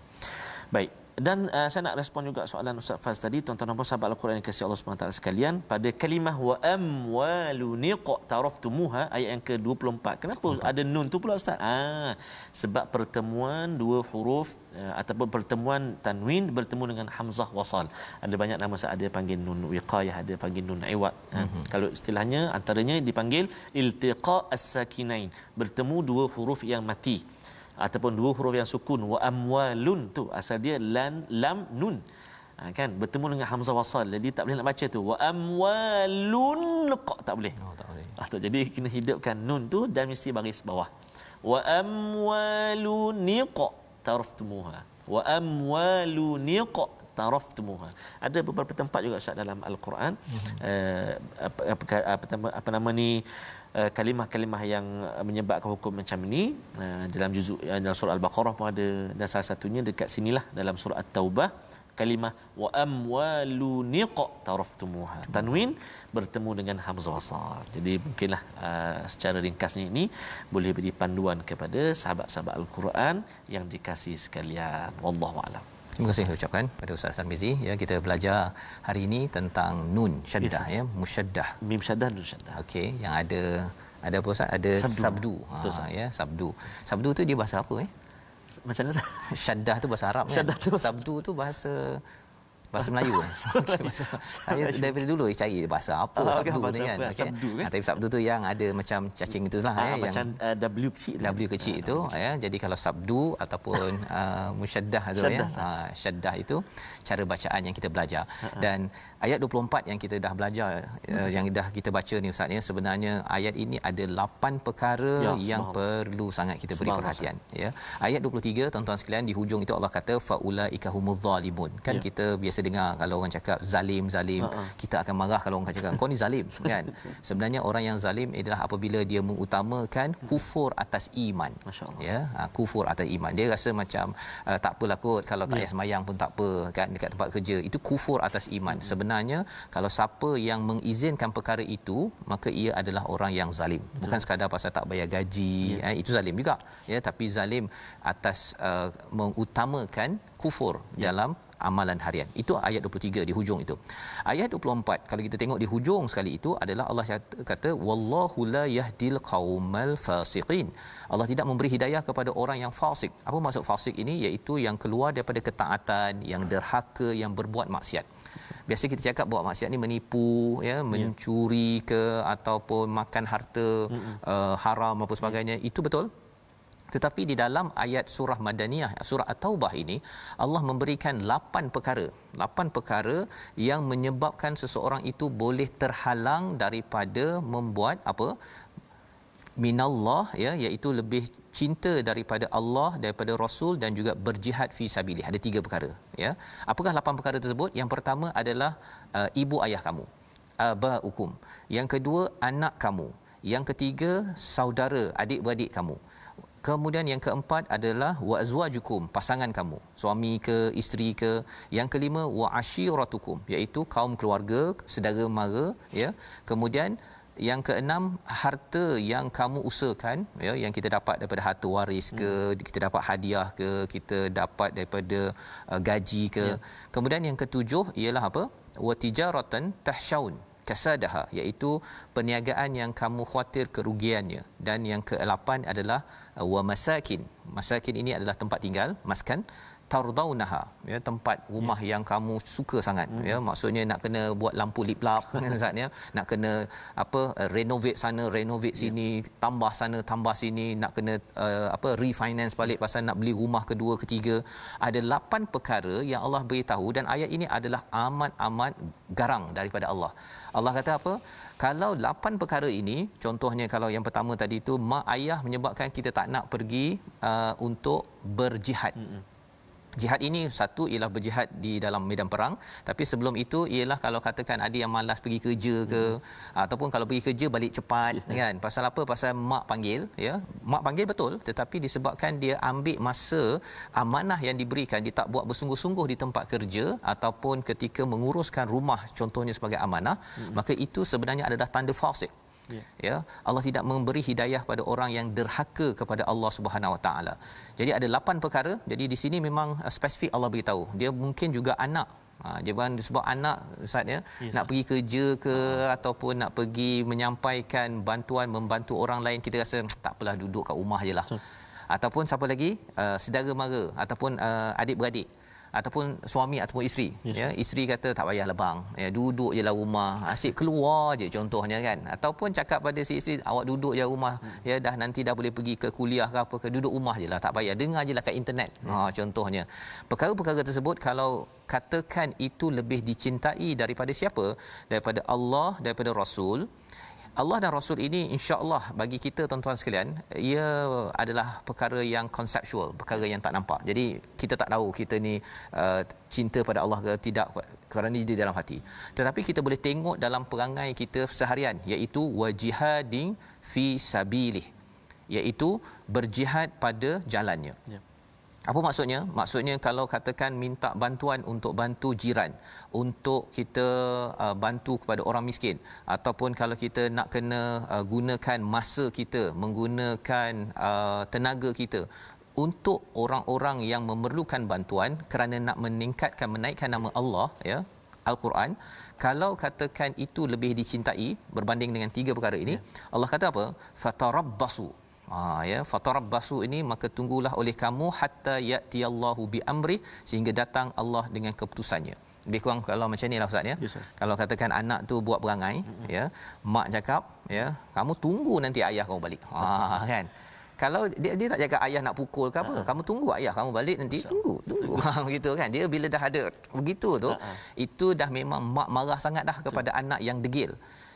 Baik, dan uh, saya nak respon juga soalan Ustaz Faz tadi, tuan-tuan dan puan sahabat Al-Quran yang kasih Allah SWT sekalian, pada kalimah wa amwalu niqa' taraftumuha, ayat yang ke-24. Kenapa 24. ada nun tu pula Ustaz? Ah, sebab pertemuan dua huruf uh, ataupun pertemuan tanwin bertemu dengan hamzah wasal. Ada banyak nama Ustaz, ada panggil nun wiqayah, ada panggil nun iwat. Uh-huh. Uh, kalau istilahnya, antaranya dipanggil iltiqa' as-sakinain, bertemu dua huruf yang mati ataupun dua huruf yang sukun wa amwalun tu asal dia lan lam nun ha, kan bertemu dengan hamzah wasal jadi tak boleh nak baca tu wa amwalun tak boleh oh, tak boleh ah, jadi kena hidupkan nun tu dan mesti baris bawah wa amwalun kok taraftumuha wa amwalun taraf taraftumuha ada beberapa tempat juga Ustaz dalam al-Quran mm-hmm. uh, eh, apa, apa, apa, apa, apa, nama ni Eh, kalimah-kalimah yang eh, menyebabkan hukum macam ini eh, dalam juzuk dalam surah al-baqarah pun ada dan salah satunya dekat sinilah dalam surah at-taubah kalimah wa amwalu niqq taraftumuha tanwin bertemu dengan hamzah wasal jadi mungkinlah secara ringkasnya ini boleh beri panduan kepada sahabat-sahabat al-Quran yang dikasihi sekalian wallahu a'lam Terima kasih saya ucapkan pada Ustaz Tarmizi ya kita belajar hari ini tentang nun syaddah yes, ya musyaddah. Mim syaddah nun syaddah. Okey yang ada ada apa Ustaz? Ada sabdu. sabdu. Ah, Betul, ha, ya sabdu. Sabdu tu dia bahasa apa eh? Macam mana? syaddah tu bahasa Arab kan. sabdu tu bahasa bahasa Melayu. okay, eh? bahasa, saya Melayu. daripada dulu cari bahasa apa oh, ah, sabdu okay, ni kan. Okay. Sabdu kan. Eh? Ah, ha, tapi sabdu tu yang ada macam cacing itu lah. Ha, eh, macam yang, eh, W kecil. Lah. W kecil itu. Uh, ya. Jadi kalau sabdu ataupun uh, musyaddah itu. Syaddah, ya. Uh, syaddah itu cara bacaan yang kita belajar. Uh-huh. Dan ayat 24 yang kita dah belajar, uh, yang dah kita baca ni Ustaz. Ya, sebenarnya ayat ini ada 8 perkara ya, yang semang. perlu sangat kita semang beri perhatian. Ya. Ayat 23, tuan-tuan sekalian, di hujung itu Allah kata, فَاُولَٰئِكَ هُمُ الظَّالِمُونَ Kan ya. kita biasa biasa dengar kalau orang cakap zalim zalim uh-huh. kita akan marah kalau orang cakap kan, kau ni zalim kan sebenarnya orang yang zalim adalah apabila dia mengutamakan kufur atas iman ya ha, kufur atas iman dia rasa macam uh, tak apalah kot kalau tak yeah. Ya. sembahyang pun tak apa kan dekat tempat kerja itu kufur atas iman uh-huh. sebenarnya kalau siapa yang mengizinkan perkara itu maka ia adalah orang yang zalim Betul. bukan sekadar pasal tak bayar gaji yeah. eh, itu zalim juga ya tapi zalim atas uh, mengutamakan kufur yeah. dalam amalan harian. Itu ayat 23 di hujung itu. Ayat 24 kalau kita tengok di hujung sekali itu adalah Allah kata wallahu la yahdil qaumal fasiqin. Allah tidak memberi hidayah kepada orang yang fasik. Apa maksud fasik ini? Iaitu yang keluar daripada ketaatan, yang derhaka, yang berbuat maksiat. Biasa kita cakap buat maksiat ni menipu, ya, ya. mencuri ke ataupun makan harta uh, haram apa sebagainya. Ya. Itu betul? Tetapi di dalam ayat surah Madaniyah, surah At-Taubah ini, Allah memberikan lapan perkara. lapan perkara yang menyebabkan seseorang itu boleh terhalang daripada membuat apa? minallah ya iaitu lebih cinta daripada Allah daripada Rasul dan juga berjihad fi sabilillah ada tiga perkara ya apakah lapan perkara tersebut yang pertama adalah uh, ibu ayah kamu abaukum yang kedua anak kamu yang ketiga saudara adik-beradik kamu Kemudian yang keempat adalah wa azwajukum pasangan kamu suami ke isteri ke yang kelima wa ashiratukum iaitu kaum keluarga saudara mara ya kemudian yang keenam harta yang kamu usahakan ya yang kita dapat daripada harta waris ke hmm. kita dapat hadiah ke kita dapat daripada uh, gaji ke ya. kemudian yang ketujuh ialah apa wa tijaratan tahshaun kasadaha iaitu perniagaan yang kamu khawatir kerugiannya dan yang ke-8 adalah uh, wa masakin masakin ini adalah tempat tinggal maskan tardaunaha ya tempat rumah yang kamu suka sangat ya hmm. maksudnya nak kena buat lampu liplap maksudnya kan, nak kena apa uh, renovate sana renovate ya. sini tambah sana tambah sini nak kena uh, apa refinance balik ya. pasal nak beli rumah kedua ketiga ada lapan perkara yang Allah beritahu dan ayat ini adalah amat amat garang daripada Allah Allah kata apa? Kalau lapan perkara ini, contohnya kalau yang pertama tadi itu mak ayah menyebabkan kita tak nak pergi uh, untuk berjihad. Mm-hmm jihad ini satu ialah berjihad di dalam medan perang tapi sebelum itu ialah kalau katakan ada yang malas pergi kerja ke hmm. ataupun kalau pergi kerja balik cepat hmm. kan pasal apa pasal mak panggil ya mak panggil betul tetapi disebabkan dia ambil masa amanah yang diberikan dia tak buat bersungguh-sungguh di tempat kerja ataupun ketika menguruskan rumah contohnya sebagai amanah hmm. maka itu sebenarnya adalah tanda fasik Yeah. Ya. Allah tidak memberi hidayah pada orang yang derhaka kepada Allah Subhanahu Wa Taala. Jadi ada lapan perkara. Jadi di sini memang uh, spesifik Allah beritahu. Dia mungkin juga anak Ha, dia bukan sebab anak Ustaz ya, yes. nak pergi kerja ke ha. ataupun nak pergi menyampaikan bantuan membantu orang lain kita rasa hm, tak apalah duduk kat rumah je lah. So. Ataupun siapa lagi uh, sedara mara ataupun uh, adik beradik ataupun suami ataupun isteri yes. ya isteri kata tak payah lebang, ya duduk jelah rumah asyik keluar je contohnya kan ataupun cakap pada si isteri awak duduk je rumah hmm. ya dah nanti dah boleh pergi ke kuliah ke apa ke duduk rumah jelah tak payah dengar jelah kat internet hmm. ha contohnya perkara-perkara tersebut kalau katakan itu lebih dicintai daripada siapa daripada Allah daripada Rasul Allah dan Rasul ini insya-Allah bagi kita tuan-tuan sekalian ia adalah perkara yang konseptual, perkara yang tak nampak jadi kita tak tahu kita ni uh, cinta pada Allah ke tidak kerana ini di dalam hati tetapi kita boleh tengok dalam perangai kita seharian iaitu wajihadin fi sabilih iaitu berjihad pada jalannya ya. Apa maksudnya? Maksudnya kalau katakan minta bantuan untuk bantu jiran, untuk kita uh, bantu kepada orang miskin ataupun kalau kita nak kena uh, gunakan masa kita, menggunakan uh, tenaga kita untuk orang-orang yang memerlukan bantuan kerana nak meningkatkan menaikkan nama Allah, ya, Al-Quran. Kalau katakan itu lebih dicintai berbanding dengan tiga perkara ini, ya. Allah kata apa? Fatarabbasu. Ha ya fatarabbasu ini maka tunggulah oleh kamu hatta yatiyallahu bi amri sehingga datang Allah dengan keputusannya. Lebih kurang kalau macam ni lah ya. Yes, kalau katakan anak tu buat perangai mm-hmm. ya, mak cakap ya, kamu tunggu nanti ayah kamu balik. Ha kan. Kalau dia dia tak jaga ayah nak pukul ke apa, uh kamu tunggu ayah kamu balik nanti Masa. tunggu, tunggu. begitu kan. Dia bila dah ada begitu tu, uh itu dah memang mak marah sangat dah kepada Betul. anak yang degil.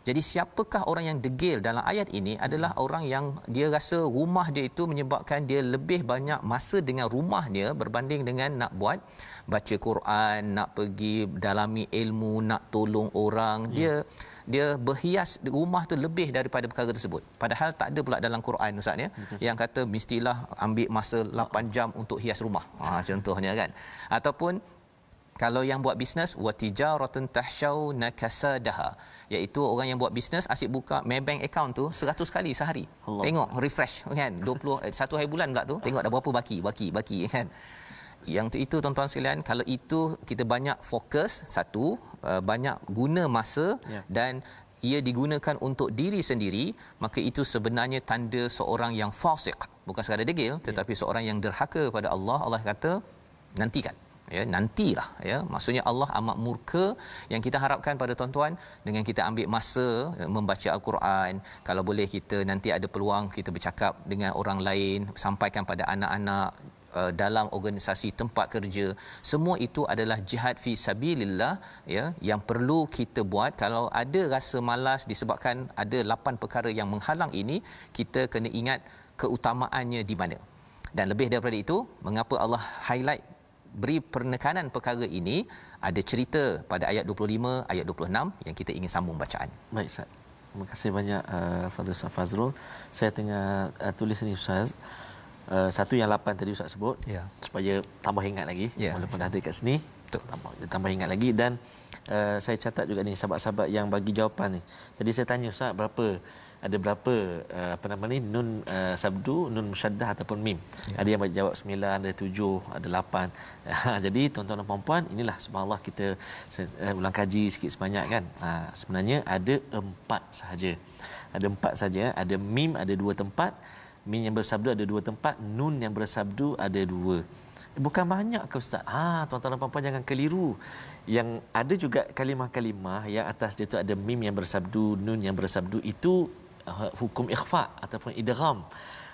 Jadi siapakah orang yang degil dalam ayat ini adalah hmm. orang yang dia rasa rumah dia itu menyebabkan dia lebih banyak masa dengan rumah dia berbanding dengan nak buat baca Quran, nak pergi dalami ilmu, nak tolong orang. Hmm. Dia yeah. dia berhias rumah tu lebih daripada perkara tersebut. Padahal tak ada pula dalam Quran Ustaz ya yang kata mestilah ambil masa 8 jam untuk hias rumah. Ha contohnya kan. Ataupun kalau yang buat bisnes watijaratun tahshau nakasadaha yaitu orang yang buat bisnes asyik buka Maybank account tu seratus kali sehari Allah. tengok refresh kan puluh eh, satu hari bulan pula tu tengok ada berapa baki baki baki kan yang itu, itu tuan-tuan sekalian kalau itu kita banyak fokus satu eh, banyak guna masa ya. dan ia digunakan untuk diri sendiri maka itu sebenarnya tanda seorang yang fasik bukan sekadar degil ya. tetapi ya. seorang yang derhaka kepada Allah Allah kata nantikan ya nantilah ya maksudnya Allah amat murka yang kita harapkan pada tuan-tuan dengan kita ambil masa ya, membaca al-Quran kalau boleh kita nanti ada peluang kita bercakap dengan orang lain sampaikan pada anak-anak uh, dalam organisasi tempat kerja semua itu adalah jihad fi sabilillah ya yang perlu kita buat kalau ada rasa malas disebabkan ada lapan perkara yang menghalang ini kita kena ingat keutamaannya di mana dan lebih daripada itu mengapa Allah highlight beri penekanan perkara ini ada cerita pada ayat 25 ayat 26 yang kita ingin sambung bacaan. Baik Ustaz. Terima kasih banyak uh, eh, Father Safazrul. Saya tengah uh, tulis ni Ustaz. Uh, satu yang lapan tadi Ustaz sebut ya. supaya tambah ingat lagi ya, walaupun dah ada kat sini. Betul. Tambah, tambah ingat lagi dan uh, saya catat juga ni sahabat-sahabat yang bagi jawapan ni. Jadi saya tanya Ustaz berapa ada berapa uh, apa nama ni nun uh, sabdu nun musyaddah ataupun mim ya. ada yang jawab 9 ada 7 ada 8 ah, jadi tuan-tuan dan puan-puan inilah subhanallah kita uh, ulang kaji sikit sebanyak kan uh, sebenarnya ada empat sahaja ada empat saja ada mim ada dua tempat mim yang bersabdu ada dua tempat nun yang bersabdu ada dua Bukan banyak ke Ustaz? Ah, tuan-tuan dan puan-puan jangan keliru. Yang ada juga kalimah-kalimah yang atas dia tu ada mim yang bersabdu, nun yang bersabdu. Itu Eh, hukum ikhfa ataupun idgham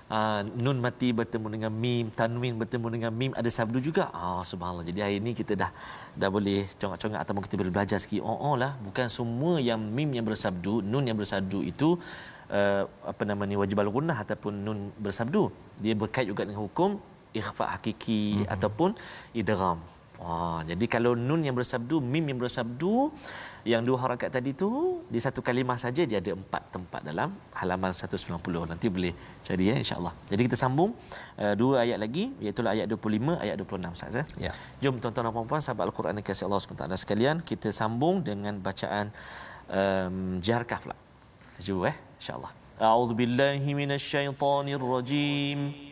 Uh, nun mati bertemu dengan mim tanwin bertemu dengan mim ada sabdu juga ah oh, subhanallah jadi hari ini kita dah dah boleh congak-congak ataupun kita boleh belajar sikit oh, oh lah bukan semua yang mim yang bersabdu nun yang bersabdu itu uh, apa nama ni wajib al ataupun nun bersabdu dia berkait juga dengan hukum ikhfa hakiki mm-hmm. ataupun idgham Ah, jadi kalau nun yang bersabdu, mim yang bersabdu, yang dua harakat tadi tu di satu kalimah saja dia ada empat tempat dalam halaman 190. Nanti boleh cari ya insya-Allah. Jadi kita sambung uh, dua ayat lagi iaitu ayat 25 ayat 26 saja. Ya? ya. Jom tuan-tuan dan puan-puan sahabat Al-Quran yang kasih Allah Subhanahu sekalian, kita sambung dengan bacaan um, jarkah pula. Tajuh eh ya, insya-Allah. A'udzubillahi minasyaitonirrajim. rajim.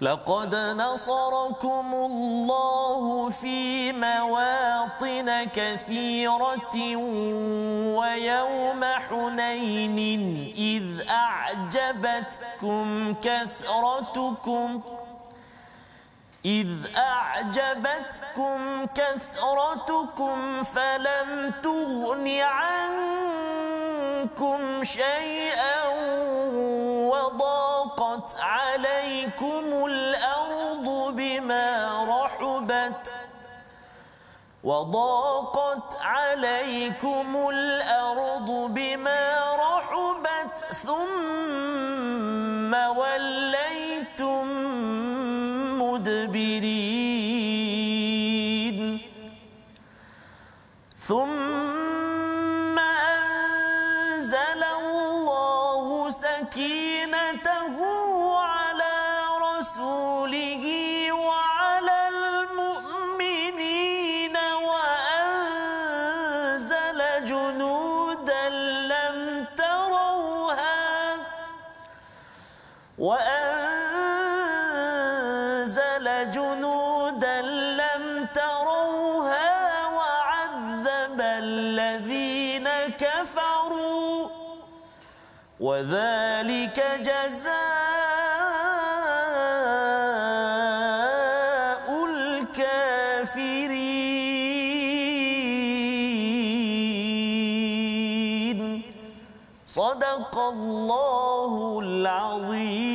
لقد نصركم الله في مواطن كثيرة ويوم حنين إذ أعجبتكم كثرتكم إذ أعجبتكم كثرتكم فلم تغن عنكم شيئا وضاقت وضاقت عليكم الأرض بما رحبت وضاقت عليكم الأرض بما رحبت ثم وذلك جزاء الكافرين صدق الله العظيم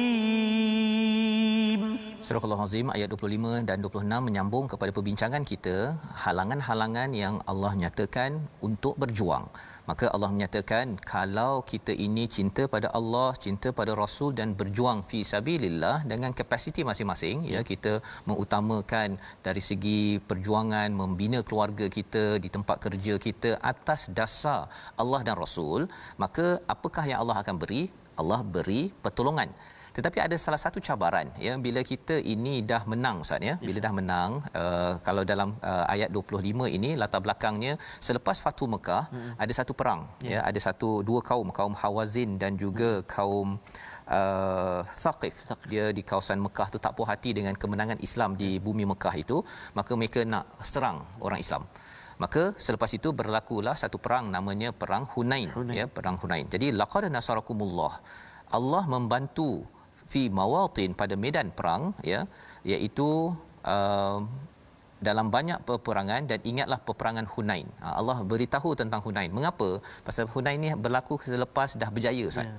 Astaghfirullahalazim ayat 25 dan 26 menyambung kepada perbincangan kita halangan-halangan yang Allah nyatakan untuk berjuang. Maka Allah menyatakan kalau kita ini cinta pada Allah, cinta pada Rasul dan berjuang fi sabilillah dengan kapasiti masing-masing, ya kita mengutamakan dari segi perjuangan membina keluarga kita di tempat kerja kita atas dasar Allah dan Rasul, maka apakah yang Allah akan beri? Allah beri pertolongan. Tetapi ada salah satu cabaran ya bila kita ini dah menang Ustaz ya. Bila ya. dah menang uh, kalau dalam uh, ayat 25 ini latar belakangnya selepas Fatu Mekah hmm. ada satu perang ya. ya ada satu dua kaum kaum Hawazin dan juga hmm. kaum Uh, thaqif. thaqif dia di kawasan Mekah itu tak puas hati dengan kemenangan Islam di ya. bumi Mekah itu maka mereka nak serang orang Islam maka selepas itu berlakulah satu perang namanya perang Hunain, Hunain. ya perang Hunain jadi laqad nasarakumullah Allah membantu fi mawatin pada medan perang ya iaitu uh, dalam banyak peperangan dan ingatlah peperangan Hunain. Ha, Allah beritahu tentang Hunain. Mengapa? Pasal Hunain ni berlaku selepas dah berjaya. Yeah.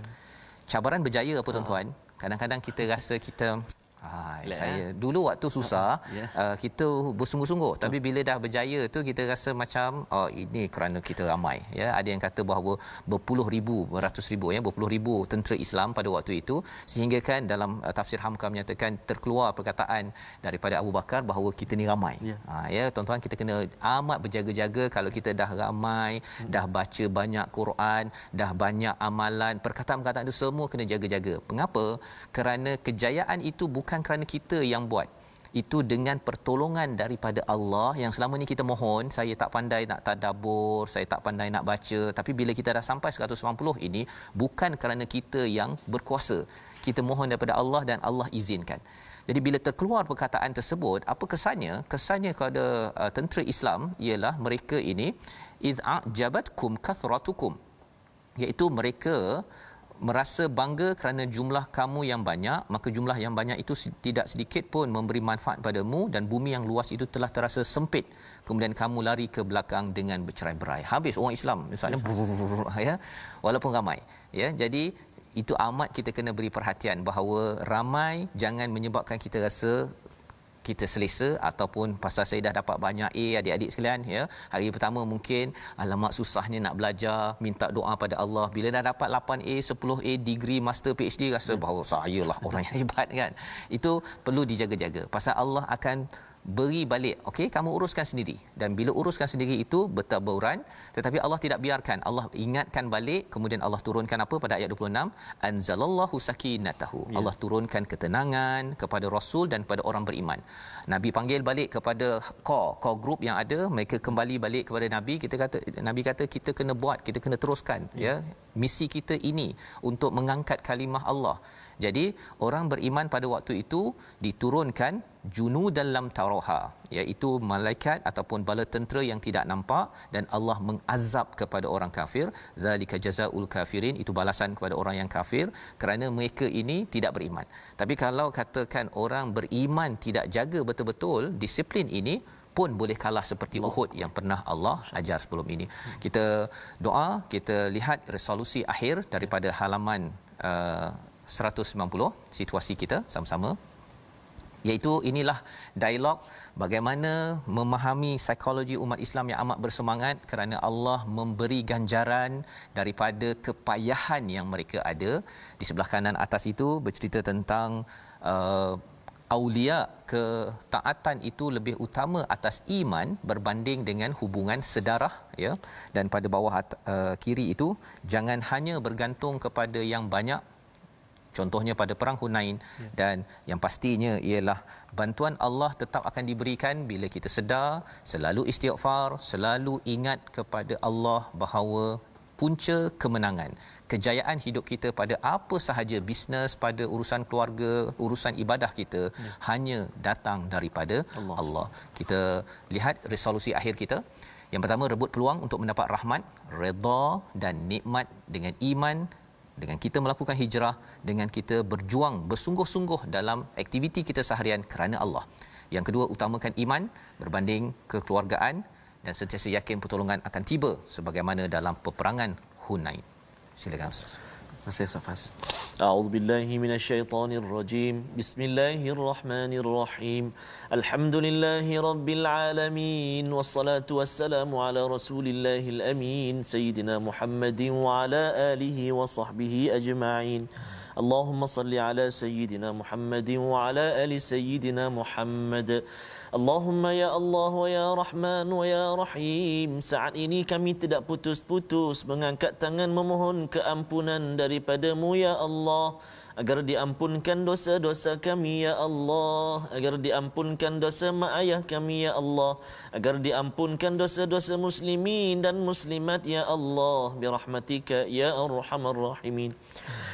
Cabaran berjaya apa ah. tuan-tuan? Kadang-kadang kita rasa kita Ha, saya ya? dulu waktu susah ya. uh, kita bersungguh-sungguh tapi bila dah berjaya tu kita rasa macam oh ini kerana kita ramai ya ada yang kata bahawa berpuluh ribu beratus ribu ya berpuluh ribu tentera Islam pada waktu itu sehingga kan dalam uh, tafsir Hamka menyatakan terkeluar perkataan daripada Abu Bakar bahawa kita ni ramai ya. Ha, ya kita kena amat berjaga-jaga kalau kita dah ramai hmm. dah baca banyak Quran dah banyak amalan perkataan-perkataan itu semua kena jaga-jaga mengapa kerana kejayaan itu bukan bukan kerana kita yang buat itu dengan pertolongan daripada Allah yang selama ini kita mohon saya tak pandai nak tadabur, saya tak pandai nak baca tapi bila kita dah sampai 190 ini bukan kerana kita yang berkuasa kita mohon daripada Allah dan Allah izinkan jadi bila terkeluar perkataan tersebut apa kesannya kesannya kepada uh, tentera Islam ialah mereka ini iz'a jabatkum kathratukum iaitu mereka merasa bangga kerana jumlah kamu yang banyak maka jumlah yang banyak itu tidak sedikit pun memberi manfaat padamu dan bumi yang luas itu telah terasa sempit kemudian kamu lari ke belakang dengan bercerai-berai habis orang Islam misalnya ya walaupun ramai ya jadi itu amat kita kena beri perhatian bahawa ramai jangan menyebabkan kita rasa kita selesa ataupun pasal saya dah dapat banyak A adik-adik sekalian ya hari pertama mungkin alamak susahnya nak belajar minta doa pada Allah bila dah dapat 8 A 10 A degree master PhD rasa hmm. bahawa saya lah orang yang hebat kan itu perlu dijaga-jaga pasal Allah akan beri balik okey kamu uruskan sendiri dan bila uruskan sendiri itu bertabauran tetapi Allah tidak biarkan Allah ingatkan balik kemudian Allah turunkan apa pada ayat 26 anzalallahu sakinatahu yeah. Allah turunkan ketenangan kepada rasul dan kepada orang beriman nabi panggil balik kepada core core group yang ada mereka kembali balik kepada nabi kita kata nabi kata kita kena buat kita kena teruskan ya yeah. misi kita ini untuk mengangkat kalimah Allah jadi orang beriman pada waktu itu diturunkan junu dalam taroha iaitu malaikat ataupun bala tentera yang tidak nampak dan Allah mengazab kepada orang kafir zalika jazaul kafirin itu balasan kepada orang yang kafir kerana mereka ini tidak beriman tapi kalau katakan orang beriman tidak jaga betul-betul disiplin ini pun boleh kalah seperti Uhud yang pernah Allah ajar sebelum ini hmm. kita doa kita lihat resolusi akhir daripada halaman uh, 190 situasi kita sama-sama iaitu inilah dialog bagaimana memahami psikologi umat Islam yang amat bersemangat kerana Allah memberi ganjaran daripada kepayahan yang mereka ada di sebelah kanan atas itu bercerita tentang uh, aulia ketaatan itu lebih utama atas iman berbanding dengan hubungan sedarah ya dan pada bawah uh, kiri itu jangan hanya bergantung kepada yang banyak contohnya pada perang Hunain ya. dan yang pastinya ialah bantuan Allah tetap akan diberikan bila kita sedar selalu istighfar selalu ingat kepada Allah bahawa punca kemenangan kejayaan hidup kita pada apa sahaja bisnes pada urusan keluarga urusan ibadah kita ya. hanya datang daripada Allah. Allah kita lihat resolusi akhir kita yang pertama rebut peluang untuk mendapat rahmat reda dan nikmat dengan iman dengan kita melakukan hijrah dengan kita berjuang bersungguh-sungguh dalam aktiviti kita seharian kerana Allah. Yang kedua utamakan iman berbanding kekeluargaan dan sentiasa yakin pertolongan akan tiba sebagaimana dalam peperangan Hunain. Silakan Ustaz. Masih صفاس أعوذ بالله من الشيطان الرجيم بسم الله الرحمن الرحيم الحمد لله رب العالمين والصلاة والسلام على رسول الله الأمين سيدنا محمد وعلى آله وصحبه أجمعين اللهم صل على سيدنا محمد وعلى آل سيدنا محمد Allahumma ya Allah wa ya Rahman wa ya Rahim saat ini kami tidak putus-putus mengangkat tangan memohon keampunan daripadamu ya Allah agar diampunkan dosa-dosa kami ya Allah agar diampunkan dosa mak ayah kami ya Allah agar diampunkan dosa-dosa muslimin dan muslimat ya Allah bi rahmatika ya arhamar rahimin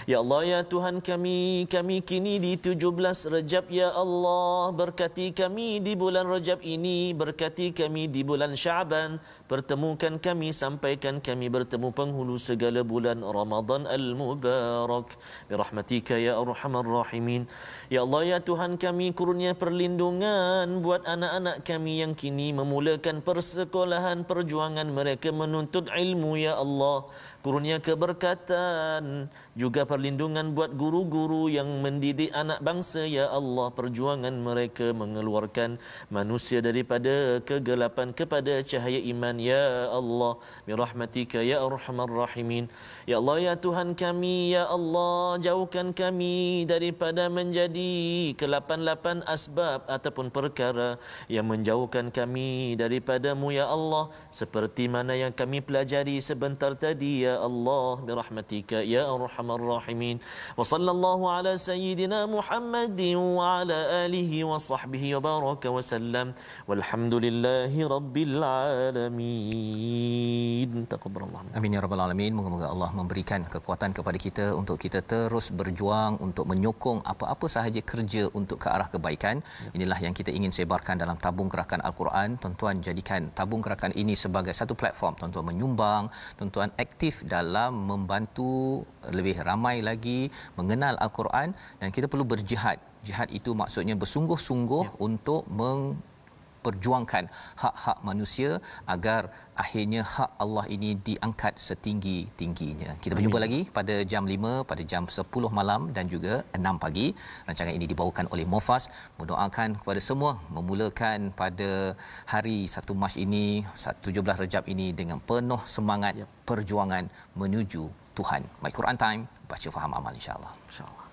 ya Allah ya Tuhan kami kami kini di 17 Rajab ya Allah berkati kami di bulan Rajab ini berkati kami di bulan Syaban pertemukan kami sampaikan kami bertemu penghulu segala bulan Ramadan al-mubarak bi rahmatika rahmatika ya arhamar rahimin. Ya Allah ya Tuhan kami kurnia perlindungan buat anak-anak kami yang kini memulakan persekolahan perjuangan mereka menuntut ilmu ya Allah kurnia keberkatan juga perlindungan buat guru-guru yang mendidik anak bangsa ya Allah perjuangan mereka mengeluarkan manusia daripada kegelapan kepada cahaya iman ya Allah bi rahmatika ya arhamar rahimin ya Allah ya Tuhan kami ya Allah jauhkan kami daripada menjadi kelapan-lapan asbab ataupun perkara yang menjauhkan kami daripadamu ya Allah seperti mana yang kami pelajari sebentar tadi ya الله برحمتك يا ارحم الراحمين وصلى الله على سيدنا محمد وعلى آله وصحبه وبارك وسلم والحمد لله رب العالمين تقبل الله امين يا رب العالمين moga-moga Allah memberikan kekuatan kepada kita untuk kita terus berjuang untuk menyokong apa-apa sahaja kerja untuk ke arah kebaikan ya. inilah yang kita ingin sebarkan dalam tabung gerakan al-Quran tuan-tuan jadikan tabung gerakan ini sebagai satu platform tuan-tuan menyumbang tuan-tuan aktif dalam membantu lebih ramai lagi mengenal al-Quran dan kita perlu berjihad. Jihad itu maksudnya bersungguh-sungguh ya. untuk meng memperjuangkan hak-hak manusia agar akhirnya hak Allah ini diangkat setinggi-tingginya. Kita berjumpa lagi pada jam 5, pada jam 10 malam dan juga 6 pagi. Rancangan ini dibawakan oleh Mofas. Mendoakan kepada semua memulakan pada hari 1 Mac ini, 17 Rejab ini dengan penuh semangat perjuangan menuju Tuhan. My Quran Time, baca faham amal insya-Allah. insya